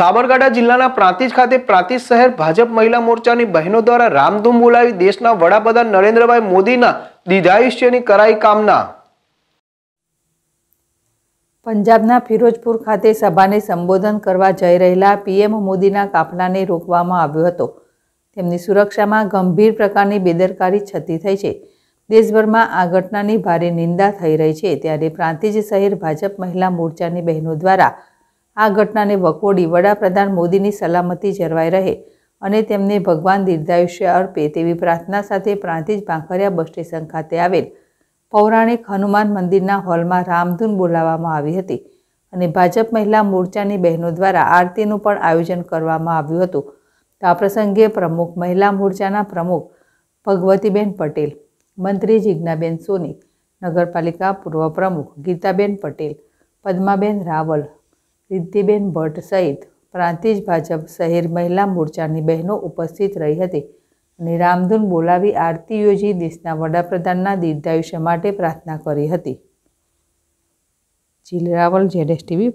સાબરકાંઠા જિલ્લાના પ્રાંતિજ ખાતે પ્રાંતિજ શહેર ભાજપ મહિલા મોરચાની બહેનો દ્વારા રામધૂમ બોલાવી દેશના વડાપ્રધાન નરેન્દ્રભાઈ મોદીના દીર્ઘાયુષ્યની કરાઈ કામના પંજાબના ફિરોજપુર ખાતે સભાને સંબોધન કરવા જઈ રહેલા પીએમ મોદીના કાફલાને રોકવામાં આવ્યો હતો તેમની સુરક્ષામાં ગંભીર પ્રકારની બેદરકારી છતી થઈ છે દેશભરમાં આ ઘટનાની ભારે નિંદા થઈ રહી છે ત્યારે પ્રાંતિજ શહેર ભાજપ મહિલા મોરચાની બહેનો દ્વારા આ ઘટનાને વખોડી વડાપ્રધાન મોદીની સલામતી જળવાઈ રહે અને તેમને ભગવાન દીર્ઘાયુષ્ય અર્પે તેવી પ્રાર્થના સાથે પ્રાંતિજ ભાંખરિયા બસ સ્ટેશન ખાતે આવેલ પૌરાણિક હનુમાન મંદિરના હોલમાં રામધૂન બોલાવવામાં આવી હતી અને ભાજપ મહિલા મોરચાની બહેનો દ્વારા આરતીનું પણ આયોજન કરવામાં આવ્યું હતું તો આ પ્રસંગે પ્રમુખ મહિલા મોરચાના પ્રમુખ ભગવતીબેન પટેલ મંત્રી જિજ્ઞાબેન સોની નગરપાલિકા પૂર્વ પ્રમુખ ગીતાબેન પટેલ પદ્માબેન રાવલ રિદ્ધિબેન ભટ્ટ સહિત પ્રાંતિજ ભાજપ શહેર મહિલા મોરચાની બહેનો ઉપસ્થિત રહી હતી અને રામધૂન બોલાવી આરતી યોજી દેશના વડાપ્રધાનના દીર્ઘાયુષ્ય માટે પ્રાર્થના કરી હતી જીલ રાવલ જેડેસ ટીવી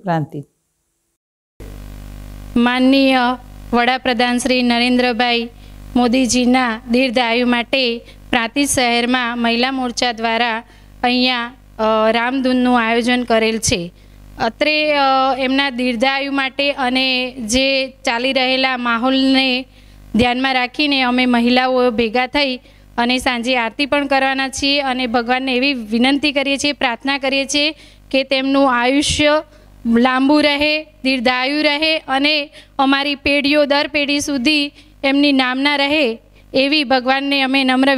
માનનીય વડાપ્રધાન શ્રી નરેન્દ્રભાઈ મોદીજીના દીર્ઘ માટે પ્રાંતિજ શહેરમાં મહિલા મોરચા દ્વારા અહીંયા રામધૂનનું આયોજન કરેલ છે અત્રે એમના દીર્ઘાયુ માટે અને જે ચાલી રહેલા માહોલને ધ્યાનમાં રાખીને અમે મહિલાઓ ભેગા થઈ અને સાંજે આરતી પણ કરવાના છીએ અને ભગવાનને એવી વિનંતી કરીએ છીએ પ્રાર્થના કરીએ છીએ કે તેમનું આયુષ્ય લાંબુ રહે દીર્ઘાયુ રહે અને અમારી પેઢીઓ દર પેઢી સુધી એમની નામના રહે એવી ભગવાનને અમે નમ્ર